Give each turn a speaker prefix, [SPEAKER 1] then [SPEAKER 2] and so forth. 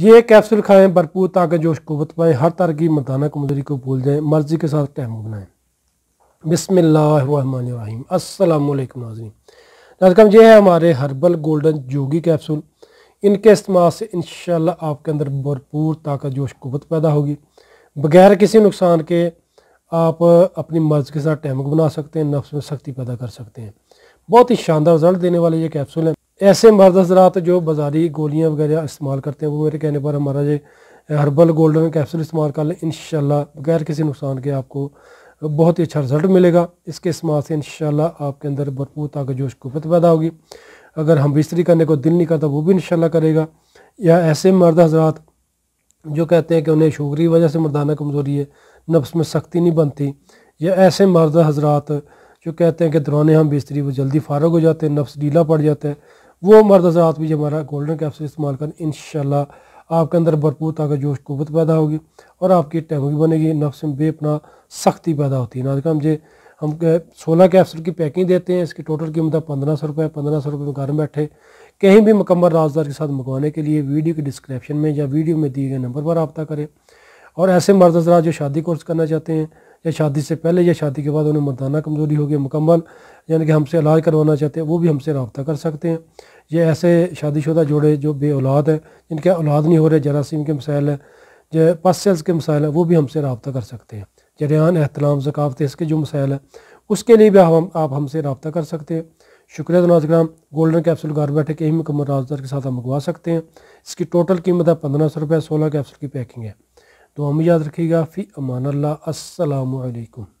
[SPEAKER 1] ये कैप्सूल खाएं भरपूर ताकत जोश कुत पाएँ हर तरह की मदाना कमजोरी को भूल जाएं मर्जी के साथ टैमो बनाएं बिसमीम असलम नाजरीन नाजकम ये है हमारे हर्बल गोल्डन जोगी कैप्सूल इनके इस्तेमाल से इन आपके अंदर भरपूर ताकत जोश कुत पैदा होगी बगैर किसी नुकसान के आप अपनी मर्ज़ के साथ टैमक बना सकते हैं नफ्स में सख्ती पैदा कर सकते हैं बहुत ही शानदार रिजल्ट देने वाले ये कैप्सूल हैं ऐसे मर्द हजरात जो बाजारी गोलियाँ वगैरह इस्तेमाल करते हैं वो मेरे कहने पर हमारा ये हर्बल गोल्डन कैप्सूल इस्तेमाल कर लें इन बगैर किसी नुकसान के आपको बहुत ही अच्छा रिजल्ट मिलेगा इसके इस्तेमाल से इन आपके अंदर भरपूर ताकत जोश कुफत पैदा होगी अगर हम बिस्तरी करने को दिल नहीं करता वो भी इन करेगा या ऐसे मर्द हजरात जो कहते हैं कि उन्हें शुगर की वजह से मर्दाना कमज़ोरी है नफ्स में सख्ती नहीं बनती या ऐसे मर्द हजरात जो कहते हैं कि दौरान हम बिस्तरी वो जल्दी फारग हो जाते हैं नफ्स ढीला पड़ जाता है वो मर्द हजरात भी हमारा गोल्डन कैप्सूल इस्तेमाल करें इन आपके अंदर भरपूर ताकत जोश कुत पैदा होगी और आपकी टैमो भी बनेगी नफ्स में बेपना सख्ती पैदा होती है ना नाजकाम जे हम सोलह कैप्सूल की पैकिंग देते हैं इसकी टोटल कीमत है पंद्रह सौ रुपये पंद्रह सौ रुपये में घर बैठे कहीं भी मकम्मल राजदार के साथ मंगवाने के लिए वीडियो के डिस्क्रिप्शन में या वीडियो में दिए गए नंबर पर रबता करें और ऐसे मर्द जो शादी कोर्स करना चाहते हैं या शादी से पहले या शादी के बाद उन्हें मर्दाना कमज़ोरी होगी मुकम्मल यानी कि हमसे इलाज करवाना चाहते हैं वो भी हमसे रबता कर सकते हैं ये ऐसे शादीशुदा जोड़े जो बे औलाद हैं जिनके औलाद नहीं हो रहे जरासीम के मसाइल हैं जो पस सेल्स के मसाइल हैं वो भी हमसे रबता कर सकते हैं जरियान एहतलाम जक़ावत इसके जो मसाइल हैं उसके लिए भी हम आप हमसे रबता कर सकते हैं शुक्रिया नाजग्राम गोल्डन कैप्सूल घर बैठे के ही मुकम्मल राजदार के साथ हम मंगवा सकते हैं इसकी टोटल कीमत है पंद्रह सौ रुपये सोलह कैप्सूल की पैकिंग है دعا میں یاد رکھیے گا فی امان اللہ السلام علیکم